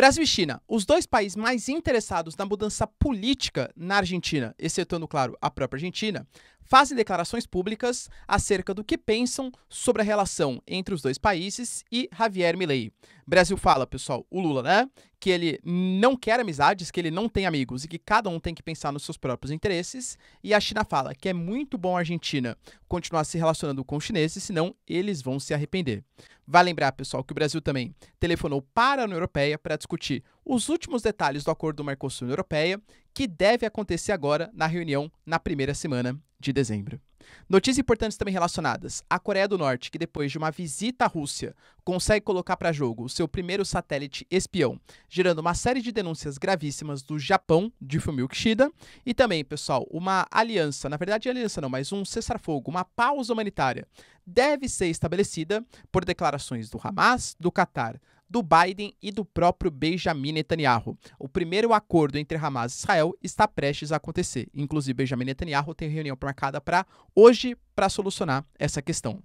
Brasil e China, os dois países mais interessados na mudança política na Argentina, excetuando, claro, a própria Argentina, fazem declarações públicas acerca do que pensam sobre a relação entre os dois países e Javier Milei. Brasil fala, pessoal, o Lula, né? Que ele não quer amizades, que ele não tem amigos e que cada um tem que pensar nos seus próprios interesses. E a China fala que é muito bom a Argentina continuar se relacionando com os chineses, senão eles vão se arrepender. Vai vale lembrar, pessoal, que o Brasil também telefonou para a União Europeia para discutir os últimos detalhes do acordo do Mercosul União Europeia, que deve acontecer agora na reunião na primeira semana de dezembro. Notícias importantes também relacionadas à Coreia do Norte, que depois de uma visita à Rússia, consegue colocar para jogo o seu primeiro satélite espião, gerando uma série de denúncias gravíssimas do Japão de Fumio Kishida, e também, pessoal, uma aliança, na verdade aliança não, mas um cessar-fogo, uma pausa humanitária, deve ser estabelecida por declarações do Hamas, do Catar, do Biden e do próprio Benjamin Netanyahu. O primeiro acordo entre Hamas e Israel está prestes a acontecer. Inclusive, Benjamin Netanyahu tem reunião marcada para hoje para solucionar essa questão.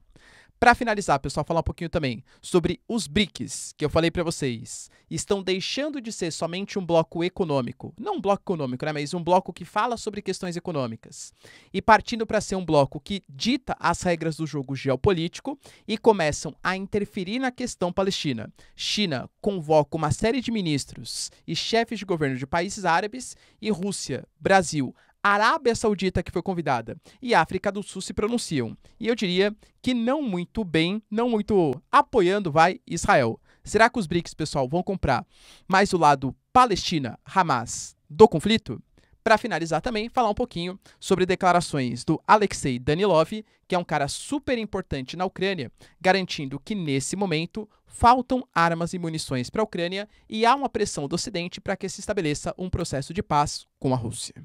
Para finalizar, pessoal, falar um pouquinho também sobre os BRICS, que eu falei para vocês. Estão deixando de ser somente um bloco econômico, não um bloco econômico, né, mas um bloco que fala sobre questões econômicas. E partindo para ser um bloco que dita as regras do jogo geopolítico e começam a interferir na questão palestina. China convoca uma série de ministros e chefes de governo de países árabes e Rússia, Brasil, Arábia Saudita, que foi convidada, e África do Sul se pronunciam. E eu diria que não muito bem, não muito apoiando vai Israel. Será que os BRICS, pessoal, vão comprar mais o lado Palestina-Hamas do conflito? Para finalizar também, falar um pouquinho sobre declarações do Alexei Danilov, que é um cara super importante na Ucrânia, garantindo que nesse momento faltam armas e munições para a Ucrânia e há uma pressão do Ocidente para que se estabeleça um processo de paz com a Rússia.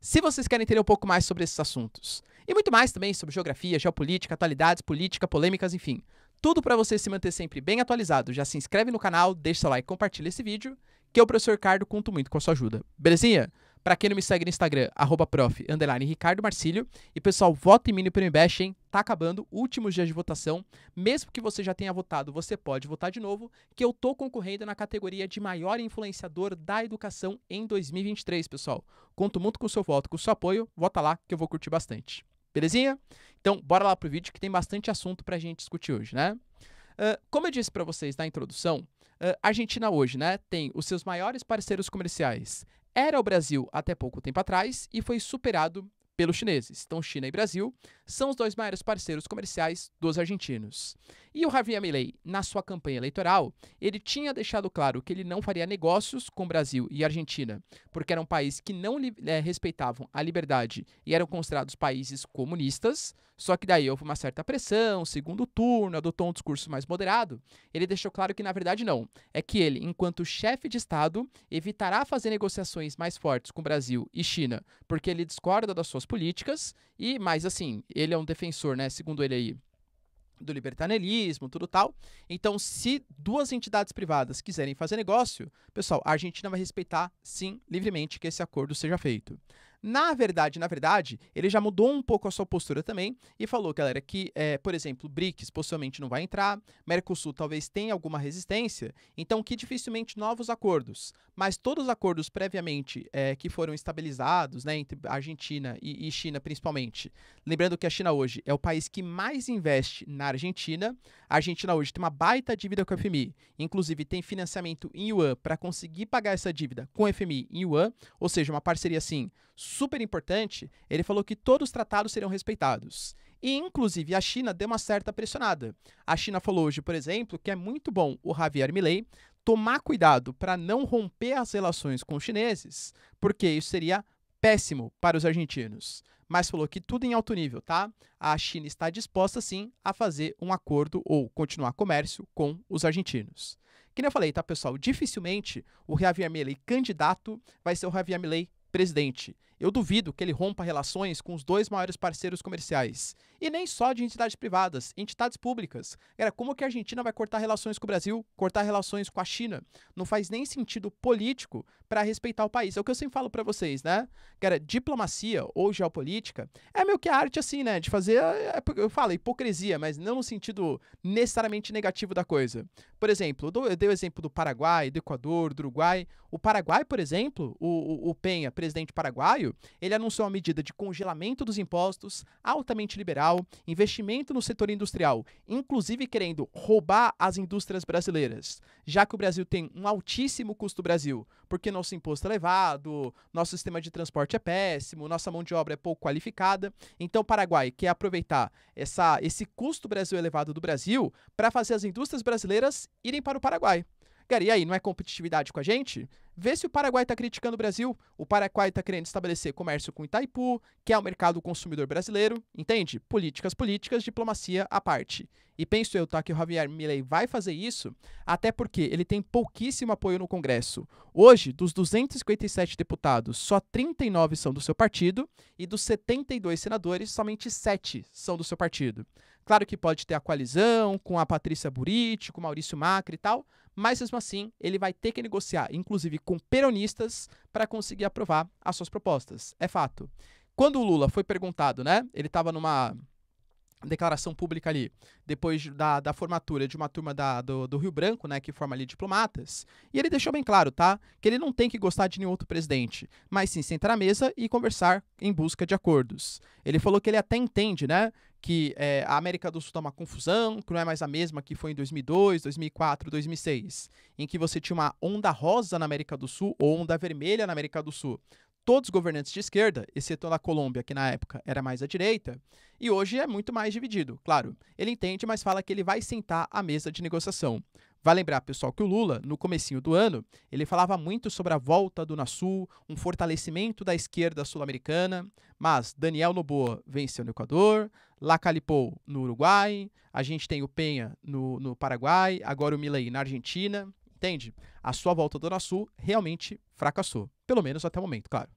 Se vocês querem entender um pouco mais sobre esses assuntos, e muito mais também sobre geografia, geopolítica, atualidades, política, polêmicas, enfim, tudo para você se manter sempre bem atualizado, já se inscreve no canal, deixa seu like, compartilha esse vídeo, que eu, professor Ricardo, conto muito com a sua ajuda. Belezinha? Para quem não me segue no Instagram, arroba prof, Ricardo Marcílio. E pessoal, vote em mim no Prêmio hein? Tá acabando, últimos dias de votação. Mesmo que você já tenha votado, você pode votar de novo, que eu tô concorrendo na categoria de maior influenciador da educação em 2023, pessoal. Conto muito com o seu voto, com o seu apoio. Vota lá, que eu vou curtir bastante. Belezinha? Então, bora lá pro vídeo que tem bastante assunto pra gente discutir hoje, né? Uh, como eu disse para vocês na introdução, uh, Argentina hoje, né, tem os seus maiores parceiros comerciais, era o Brasil até pouco tempo atrás e foi superado pelos chineses. Então, China e Brasil são os dois maiores parceiros comerciais dos argentinos. E o Javier Milei, na sua campanha eleitoral, ele tinha deixado claro que ele não faria negócios com Brasil e Argentina, porque eram países que não é, respeitavam a liberdade e eram considerados países comunistas. Só que daí houve uma certa pressão, segundo turno, adotou um discurso mais moderado. Ele deixou claro que na verdade não, é que ele, enquanto chefe de Estado, evitará fazer negociações mais fortes com Brasil e China, porque ele discorda das suas políticas e mais assim, ele é um defensor, né, segundo ele aí, do libertarianismo, tudo tal. Então, se duas entidades privadas quiserem fazer negócio, pessoal, a Argentina vai respeitar, sim, livremente, que esse acordo seja feito. Na verdade, na verdade, ele já mudou um pouco a sua postura também e falou, galera, que, é, por exemplo, BRICS possivelmente não vai entrar, Mercosul talvez tenha alguma resistência, então que dificilmente novos acordos, mas todos os acordos previamente é, que foram estabilizados, né, entre Argentina e, e China principalmente, lembrando que a China hoje é o país que mais investe na Argentina, a Argentina hoje tem uma baita dívida com a FMI, inclusive tem financiamento em yuan para conseguir pagar essa dívida com a FMI em yuan, ou seja, uma parceria assim super importante, ele falou que todos os tratados seriam respeitados. E, inclusive, a China deu uma certa pressionada. A China falou hoje, por exemplo, que é muito bom o Javier Milei tomar cuidado para não romper as relações com os chineses, porque isso seria péssimo para os argentinos. Mas falou que tudo em alto nível, tá? A China está disposta, sim, a fazer um acordo ou continuar comércio com os argentinos. Que nem eu falei, tá, pessoal? Dificilmente o Javier Milei candidato vai ser o Javier Milei presidente. Eu duvido que ele rompa relações com os dois maiores parceiros comerciais. E nem só de entidades privadas, entidades públicas. Era como que a Argentina vai cortar relações com o Brasil, cortar relações com a China? Não faz nem sentido político para respeitar o país. É o que eu sempre falo para vocês, né? Cara, diplomacia ou geopolítica é meio que a arte assim, né? De fazer, é, é, eu falo, hipocrisia, mas não no sentido necessariamente negativo da coisa. Por exemplo, eu dei o exemplo do Paraguai, do Equador, do Uruguai. O Paraguai, por exemplo, o, o, o Penha, presidente paraguaio, maio, ele anunciou uma medida de congelamento dos impostos, altamente liberal, investimento no setor industrial, inclusive querendo roubar as indústrias brasileiras, já que o Brasil tem um altíssimo custo Brasil, porque nosso imposto é elevado, nosso sistema de transporte é péssimo, nossa mão de obra é pouco qualificada. Então o Paraguai quer aproveitar essa, esse custo Brasil elevado do Brasil para fazer as indústrias brasileiras irem para o Paraguai. Cara, e aí, não é competitividade com a gente? Vê se o Paraguai está criticando o Brasil. O Paraguai está querendo estabelecer comércio com Itaipu, que é o mercado consumidor brasileiro, entende? Políticas, políticas, diplomacia à parte. E penso eu, tá, que o Javier Milley vai fazer isso, até porque ele tem pouquíssimo apoio no Congresso. Hoje, dos 257 deputados, só 39 são do seu partido, e dos 72 senadores, somente 7 são do seu partido. Claro que pode ter a coalizão com a Patrícia Buriti, com o Maurício Macri e tal, mas mesmo assim ele vai ter que negociar, inclusive com peronistas, para conseguir aprovar as suas propostas. É fato. Quando o Lula foi perguntado, né? Ele estava numa declaração pública ali, depois da, da formatura de uma turma da, do, do Rio Branco, né, que forma ali diplomatas, e ele deixou bem claro, tá, que ele não tem que gostar de nenhum outro presidente, mas sim sentar à mesa e conversar em busca de acordos. Ele falou que ele até entende, né, que é, a América do Sul está uma confusão, que não é mais a mesma que foi em 2002, 2004, 2006, em que você tinha uma onda rosa na América do Sul ou onda vermelha na América do Sul. Todos governantes de esquerda, exceto na Colômbia, que na época era mais à direita, e hoje é muito mais dividido. Claro, ele entende, mas fala que ele vai sentar à mesa de negociação. Vai lembrar, pessoal, que o Lula, no comecinho do ano, ele falava muito sobre a volta do Nasul, um fortalecimento da esquerda sul-americana, mas Daniel Noboa venceu no Equador, Lacalipou no Uruguai, a gente tem o Penha no, no Paraguai, agora o Milei na Argentina, entende? A sua volta do Nasul realmente fracassou, pelo menos até o momento, claro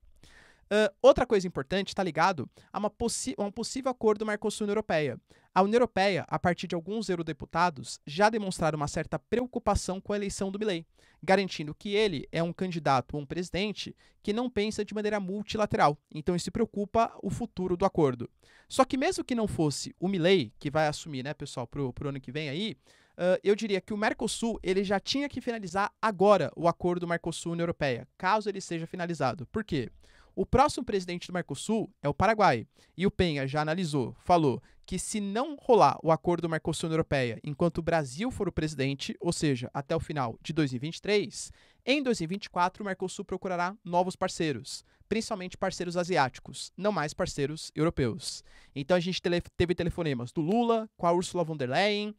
outra coisa importante está ligado a, uma a um possível acordo Mercosul-União Europeia. A União Europeia, a partir de alguns eurodeputados, já demonstraram uma certa preocupação com a eleição do Milley, garantindo que ele é um candidato ou um presidente que não pensa de maneira multilateral, então isso preocupa o futuro do acordo. Só que mesmo que não fosse o Milley, que vai assumir, né, pessoal, pro, pro ano que vem aí, Uh, eu diria que o Mercosul ele já tinha que finalizar agora o acordo Mercosul-União Europeia, caso ele seja finalizado. Por quê? O próximo presidente do Mercosul é o Paraguai. E o Penha já analisou, falou que se não rolar o acordo do Mercosul Europeia enquanto o Brasil for o presidente, ou seja, até o final de 2023, em 2024, o Mercosul procurará novos parceiros, principalmente parceiros asiáticos, não mais parceiros europeus. Então a gente teve telefonemas do Lula com a Ursula von der Leyen, uh,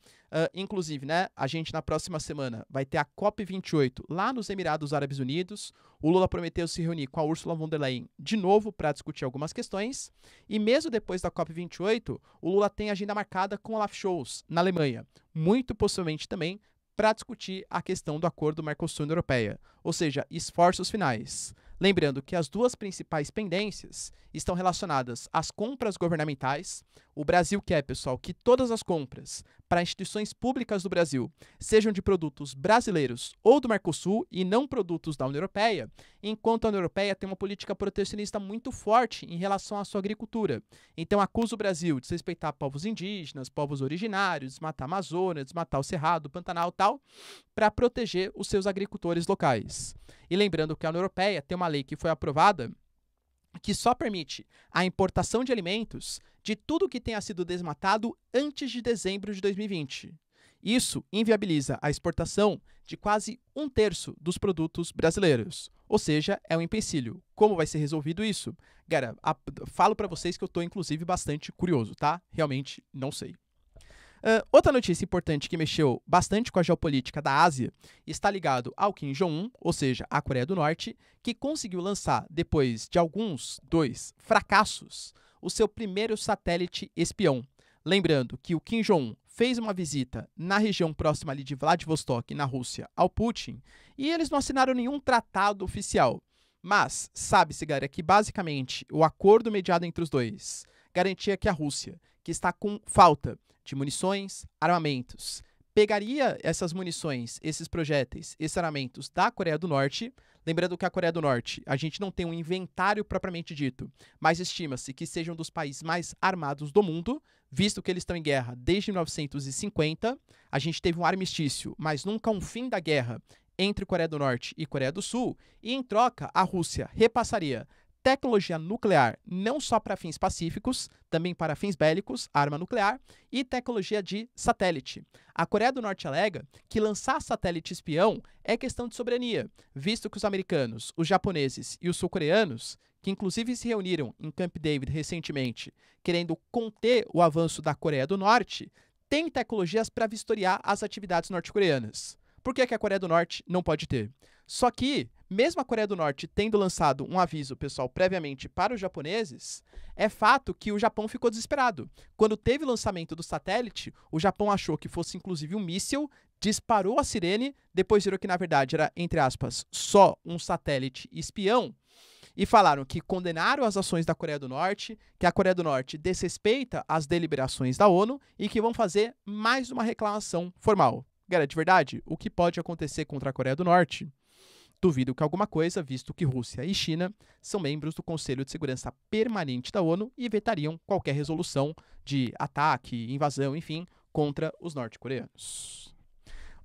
inclusive, né, a gente na próxima semana vai ter a COP 28 lá nos Emirados Árabes Unidos. O Lula prometeu se reunir com a Ursula von der Leyen de novo para discutir algumas questões, e mesmo depois da COP 28, o Lula tem agenda marcada com Olaf Scholz na Alemanha, muito possivelmente também para discutir a questão do acordo Mercosul-União Europeia, ou seja, esforços finais. Lembrando que as duas principais pendências estão relacionadas às compras governamentais, o Brasil quer, pessoal, que todas as compras para instituições públicas do Brasil sejam de produtos brasileiros ou do Mercosul e não produtos da União Europeia, enquanto a União Europeia tem uma política protecionista muito forte em relação à sua agricultura. Então acusa o Brasil de respeitar povos indígenas, povos originários, desmatar a Amazônia, desmatar o Cerrado, o Pantanal e tal, para proteger os seus agricultores locais. E lembrando que a União Europeia tem uma lei que foi aprovada que só permite a importação de alimentos de tudo que tenha sido desmatado antes de dezembro de 2020. Isso inviabiliza a exportação de quase um terço dos produtos brasileiros. Ou seja, é um empecilho. Como vai ser resolvido isso? Cara, a, falo para vocês que eu estou inclusive bastante curioso, tá? Realmente não sei. Uh, outra notícia importante que mexeu bastante com a geopolítica da Ásia está ligado ao Kim Jong-un, ou seja, à Coreia do Norte, que conseguiu lançar, depois de alguns, dois fracassos, o seu primeiro satélite espião. Lembrando que o Kim Jong-un fez uma visita na região próxima ali de Vladivostok, na Rússia, ao Putin, e eles não assinaram nenhum tratado oficial. Mas sabe-se, galera, que basicamente o acordo mediado entre os dois garantia que a Rússia, que está com falta de munições, armamentos. Pegaria essas munições, esses projéteis, esses armamentos da Coreia do Norte. Lembrando que a Coreia do Norte, a gente não tem um inventário propriamente dito, mas estima-se que seja um dos países mais armados do mundo, visto que eles estão em guerra desde 1950. A gente teve um armistício, mas nunca um fim da guerra entre Coreia do Norte e Coreia do Sul, e em troca a Rússia repassaria tecnologia nuclear não só para fins pacíficos, também para fins bélicos, arma nuclear, e tecnologia de satélite. A Coreia do Norte alega que lançar satélite espião é questão de soberania, visto que os americanos, os japoneses e os sul-coreanos, que inclusive se reuniram em Camp David recentemente, querendo conter o avanço da Coreia do Norte, têm tecnologias para vistoriar as atividades norte-coreanas. Por que, que a Coreia do Norte não pode ter? Só que mesmo a Coreia do Norte tendo lançado um aviso, pessoal, previamente para os japoneses, é fato que o Japão ficou desesperado. Quando teve o lançamento do satélite, o Japão achou que fosse inclusive um míssil, disparou a sirene, depois virou que na verdade era, entre aspas, só um satélite espião e falaram que condenaram as ações da Coreia do Norte, que a Coreia do Norte desrespeita as deliberações da ONU e que vão fazer mais uma reclamação formal. Galera, de verdade, o que pode acontecer contra a Coreia do Norte Duvido que alguma coisa, visto que Rússia e China são membros do Conselho de Segurança Permanente da ONU e vetariam qualquer resolução de ataque, invasão, enfim, contra os norte-coreanos.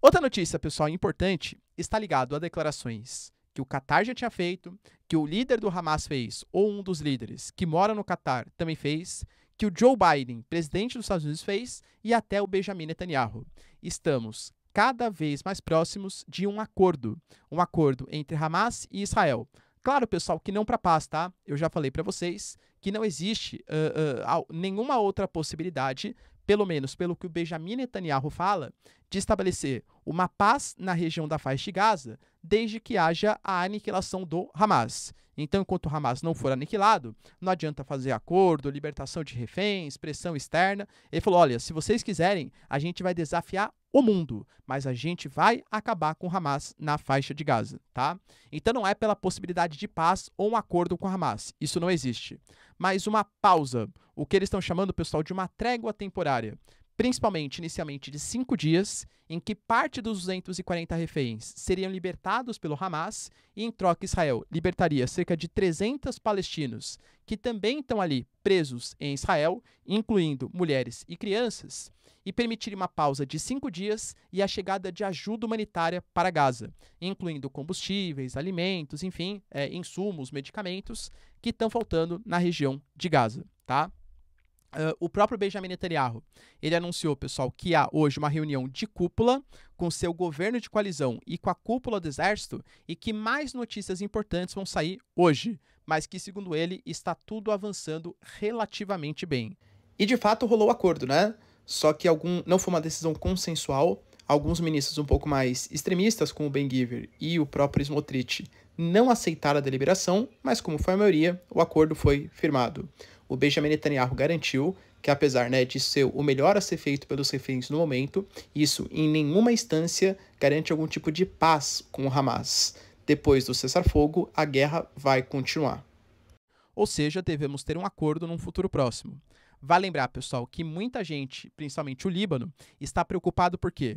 Outra notícia, pessoal, importante, está ligado a declarações que o Qatar já tinha feito, que o líder do Hamas fez, ou um dos líderes que mora no Qatar também fez, que o Joe Biden, presidente dos Estados Unidos, fez e até o Benjamin Netanyahu. Estamos cada vez mais próximos de um acordo, um acordo entre Hamas e Israel. Claro, pessoal, que não para paz, tá? Eu já falei para vocês que não existe uh, uh, nenhuma outra possibilidade, pelo menos pelo que o Benjamin Netanyahu fala, de estabelecer uma paz na região da faixa de Gaza, desde que haja a aniquilação do Hamas. Então, enquanto o Hamas não for aniquilado, não adianta fazer acordo, libertação de reféns, pressão externa. Ele falou: olha, se vocês quiserem, a gente vai desafiar o mundo, mas a gente vai acabar com o Hamas na faixa de Gaza, tá? Então não é pela possibilidade de paz ou um acordo com o Hamas, isso não existe. Mas uma pausa, o que eles estão chamando, pessoal, de uma trégua temporária principalmente inicialmente de cinco dias, em que parte dos 240 reféns seriam libertados pelo Hamas e, em troca, Israel libertaria cerca de 300 palestinos que também estão ali presos em Israel, incluindo mulheres e crianças, e permitiria uma pausa de cinco dias e a chegada de ajuda humanitária para Gaza, incluindo combustíveis, alimentos, enfim, é, insumos, medicamentos que estão faltando na região de Gaza, tá? Uh, o próprio Benjamin Netanyahu, ele anunciou, pessoal, que há hoje uma reunião de cúpula com seu governo de coalizão e com a cúpula do exército e que mais notícias importantes vão sair hoje, mas que, segundo ele, está tudo avançando relativamente bem. E de fato rolou o acordo, né? Só que algum não foi uma decisão consensual. Alguns ministros um pouco mais extremistas, como o Ben Giver e o próprio Smotrich, não aceitaram a deliberação, mas como foi a maioria, o acordo foi firmado o Benjamin Netanyahu garantiu que, apesar né, de ser o melhor a ser feito pelos reféns no momento, isso em nenhuma instância garante algum tipo de paz com o Hamas. Depois do cessar-fogo, a guerra vai continuar. Ou seja, devemos ter um acordo num futuro próximo. Vale lembrar, pessoal, que muita gente, principalmente o Líbano, está preocupado porque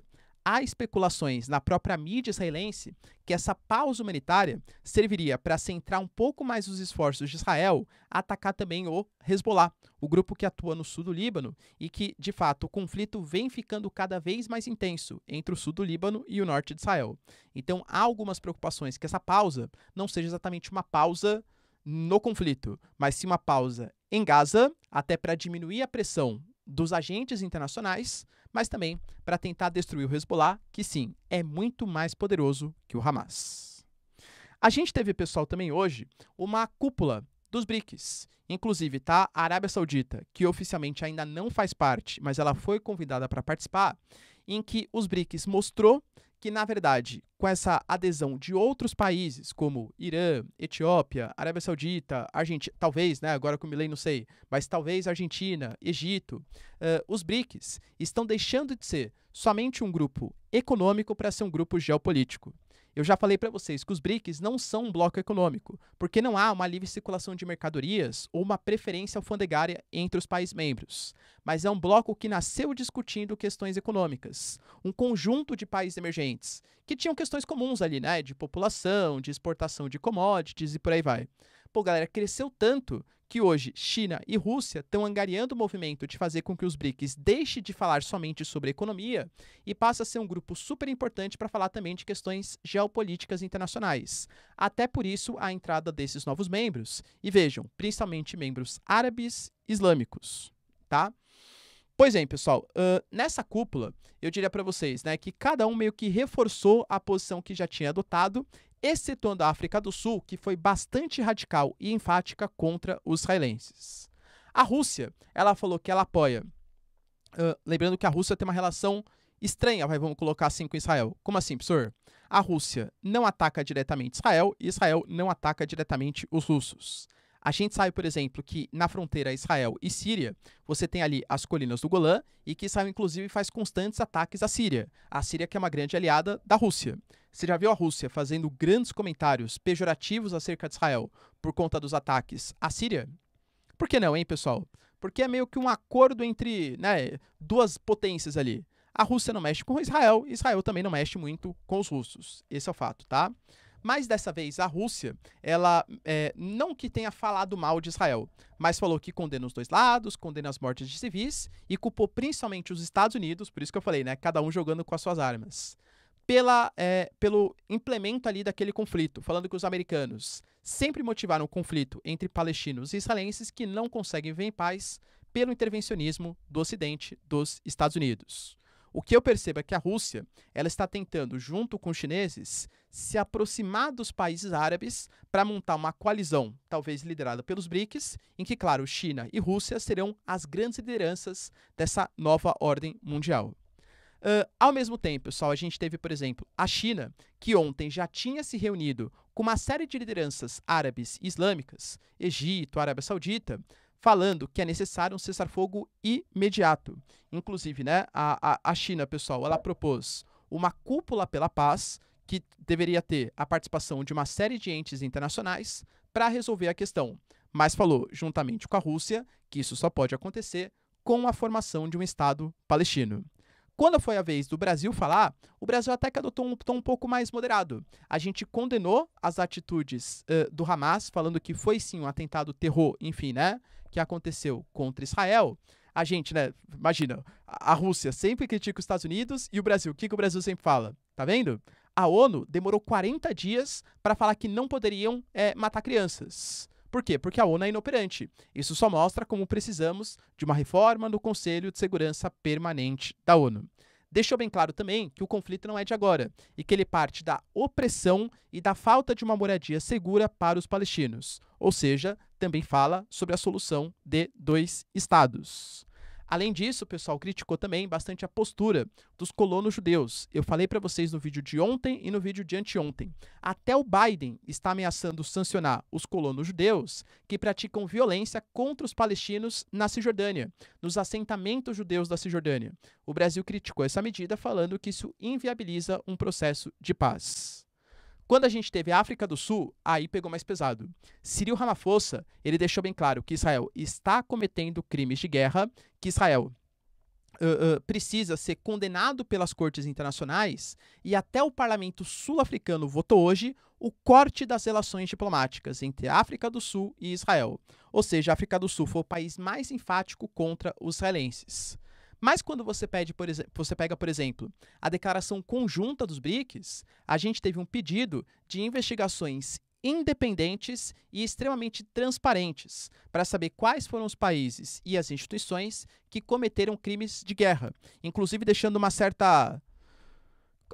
há especulações na própria mídia israelense que essa pausa humanitária serviria para centrar um pouco mais os esforços de Israel a atacar também o Hezbollah, o grupo que atua no sul do Líbano e que, de fato, o conflito vem ficando cada vez mais intenso entre o sul do Líbano e o norte de Israel. Então, há algumas preocupações que essa pausa não seja exatamente uma pausa no conflito, mas sim uma pausa em Gaza, até para diminuir a pressão dos agentes internacionais, mas também para tentar destruir o Hezbollah, que sim, é muito mais poderoso que o Hamas. A gente teve, pessoal, também hoje uma cúpula dos BRICS. Inclusive, tá? A Arábia Saudita, que oficialmente ainda não faz parte, mas ela foi convidada para participar, em que os BRICS mostrou que, na verdade, com essa adesão de outros países, como Irã, Etiópia, Arábia Saudita, Argentina, talvez, né, agora com o Milley, não sei, mas talvez Argentina, Egito, uh, os BRICS estão deixando de ser somente um grupo econômico para ser um grupo geopolítico. Eu já falei para vocês que os BRICS não são um bloco econômico, porque não há uma livre circulação de mercadorias ou uma preferência alfandegária entre os países membros, mas é um bloco que nasceu discutindo questões econômicas, um conjunto de países emergentes que tinham questões comuns ali, né, de população, de exportação de commodities e por aí vai. Pô, galera, cresceu tanto que hoje China e Rússia estão angariando o movimento de fazer com que os BRICS deixe de falar somente sobre economia e passe a ser um grupo super importante para falar também de questões geopolíticas internacionais. Até por isso a entrada desses novos membros, e vejam, principalmente membros árabes islâmicos, tá? Pois bem, pessoal, uh, nessa cúpula, eu diria para vocês né, que cada um meio que reforçou a posição que já tinha adotado, excetuando a África do Sul, que foi bastante radical e enfática contra os israelenses. A Rússia, ela falou que ela apoia. Uh, lembrando que a Rússia tem uma relação estranha, vamos colocar assim, com Israel. Como assim, professor? A Rússia não ataca diretamente Israel e Israel não ataca diretamente os russos. A gente sabe, por exemplo, que na fronteira Israel e Síria, você tem ali as colinas do Golã e que Israel, inclusive, faz constantes ataques à Síria. A Síria que é uma grande aliada da Rússia. Você já viu a Rússia fazendo grandes comentários pejorativos acerca de Israel por conta dos ataques à Síria? Por que não, hein, pessoal? Porque é meio que um acordo entre né, duas potências ali. A Rússia não mexe com Israel, Israel também não mexe muito com os russos. Esse é o fato, tá? Mas dessa vez a Rússia, ela é, não que tenha falado mal de Israel, mas falou que condena os dois lados, condena as mortes de civis e culpou principalmente os Estados Unidos, por isso que eu falei, né? Cada um jogando com as suas armas. Pela, é, pelo implemento ali daquele conflito, falando que os americanos sempre motivaram o conflito entre palestinos e israelenses que não conseguem ver em paz pelo intervencionismo do Ocidente dos Estados Unidos. O que eu percebo é que a Rússia ela está tentando, junto com os chineses, se aproximar dos países árabes para montar uma coalizão, talvez liderada pelos BRICS, em que, claro, China e Rússia serão as grandes lideranças dessa nova ordem mundial. Uh, ao mesmo tempo, pessoal, a gente teve, por exemplo, a China, que ontem já tinha se reunido com uma série de lideranças árabes e islâmicas, Egito, Arábia Saudita, falando que é necessário um cessar-fogo imediato. Inclusive, né, a, a, a China, pessoal, ela propôs uma cúpula pela paz que deveria ter a participação de uma série de entes internacionais para resolver a questão, mas falou, juntamente com a Rússia, que isso só pode acontecer com a formação de um Estado palestino. Quando foi a vez do Brasil falar, o Brasil até que adotou um tom um pouco mais moderado. A gente condenou as atitudes uh, do Hamas, falando que foi sim um atentado terror, enfim, né? Que aconteceu contra Israel. A gente, né? Imagina, a Rússia sempre critica os Estados Unidos e o Brasil. O que, que o Brasil sempre fala? Tá vendo? A ONU demorou 40 dias para falar que não poderiam é, matar crianças. Por quê? Porque a ONU é inoperante. Isso só mostra como precisamos de uma reforma no Conselho de Segurança Permanente da ONU. Deixou bem claro também que o conflito não é de agora e que ele parte da opressão e da falta de uma moradia segura para os palestinos. Ou seja, também fala sobre a solução de dois estados. Além disso, o pessoal criticou também bastante a postura dos colonos judeus. Eu falei para vocês no vídeo de ontem e no vídeo de anteontem. Até o Biden está ameaçando sancionar os colonos judeus que praticam violência contra os palestinos na Cisjordânia, nos assentamentos judeus da Cisjordânia. O Brasil criticou essa medida falando que isso inviabiliza um processo de paz. Quando a gente teve a África do Sul, aí pegou mais pesado. Cyril Ramaphosa, ele deixou bem claro que Israel está cometendo crimes de guerra, que Israel Uh, uh, precisa ser condenado pelas cortes internacionais e até o parlamento sul-africano votou hoje o corte das relações diplomáticas entre a África do Sul e Israel. Ou seja, a África do Sul foi o país mais enfático contra os israelenses. Mas quando você pede, por exemplo, você pega, por exemplo, a declaração conjunta dos BRICS, a gente teve um pedido de investigações independentes e extremamente transparentes para saber quais foram os países e as instituições que cometeram crimes de guerra, inclusive deixando uma certa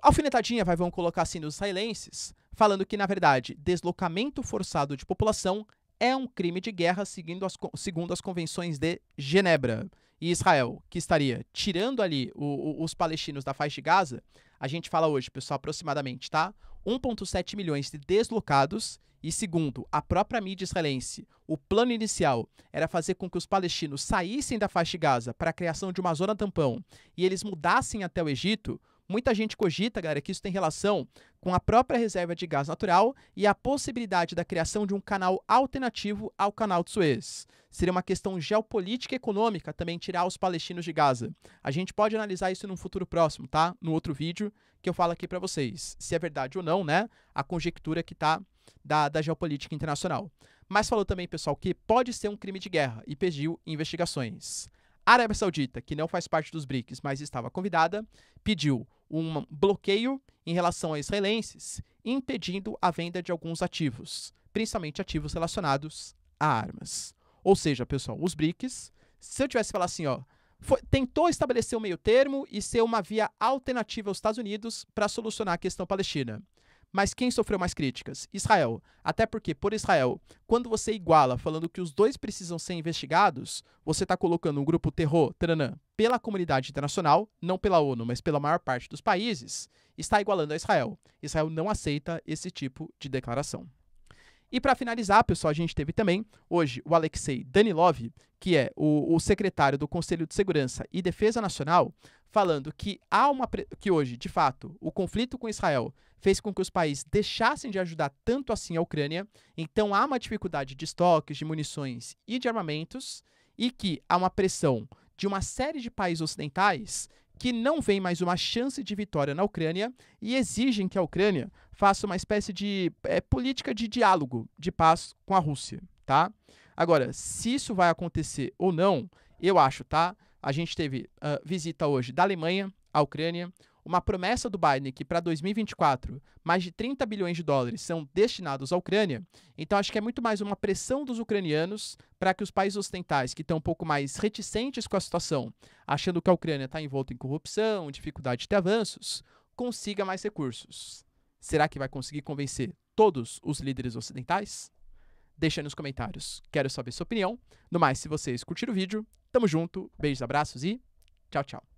alfinetadinha, vai, vamos colocar assim, nos israelenses, falando que, na verdade, deslocamento forçado de população é um crime de guerra seguindo as, segundo as convenções de Genebra e Israel, que estaria tirando ali o, o, os palestinos da faixa de Gaza, a gente fala hoje, pessoal, aproximadamente, tá? 1,7 milhões de deslocados. E segundo a própria mídia israelense, o plano inicial era fazer com que os palestinos saíssem da faixa de Gaza para a criação de uma zona tampão e eles mudassem até o Egito. Muita gente cogita, galera, que isso tem relação com a própria reserva de gás natural e a possibilidade da criação de um canal alternativo ao canal de Suez. Seria uma questão geopolítica e econômica também tirar os palestinos de Gaza. A gente pode analisar isso num futuro próximo, tá? No outro vídeo que eu falo aqui para vocês, se é verdade ou não, né? A conjectura que tá da, da geopolítica internacional. Mas falou também, pessoal, que pode ser um crime de guerra e pediu investigações. Arábia Saudita, que não faz parte dos BRICS, mas estava convidada, pediu um bloqueio em relação a israelenses, impedindo a venda de alguns ativos, principalmente ativos relacionados a armas. Ou seja, pessoal, os BRICS, se eu tivesse falado assim, ó, foi, tentou estabelecer um meio termo e ser uma via alternativa aos Estados Unidos para solucionar a questão palestina. Mas quem sofreu mais críticas? Israel. Até porque, por Israel, quando você iguala falando que os dois precisam ser investigados, você está colocando um grupo terror, tranã, pela comunidade internacional, não pela ONU, mas pela maior parte dos países, está igualando a Israel. Israel não aceita esse tipo de declaração. E para finalizar, pessoal, a gente teve também hoje o Alexei Danilov, que é o, o secretário do Conselho de Segurança e Defesa Nacional, falando que há uma que hoje, de fato, o conflito com Israel fez com que os países deixassem de ajudar tanto assim a Ucrânia, então há uma dificuldade de estoques, de munições e de armamentos, e que há uma pressão de uma série de países ocidentais que não vêem mais uma chance de vitória na Ucrânia e exigem que a Ucrânia faça uma espécie de é, política de diálogo de paz com a Rússia, tá? Agora, se isso vai acontecer ou não, eu acho, tá? a gente teve uh, visita hoje da Alemanha à Ucrânia, uma promessa do Biden que para 2024 mais de 30 bilhões de dólares são destinados à Ucrânia. Então acho que é muito mais uma pressão dos ucranianos para que os países ocidentais que estão um pouco mais reticentes com a situação, achando que a Ucrânia está envolta em corrupção, dificuldade de ter avanços, consiga mais recursos. Será que vai conseguir convencer todos os líderes ocidentais? Deixa nos comentários. Quero saber sua opinião. No mais, se vocês curtiram o vídeo, Tamo junto, beijos, abraços e tchau, tchau.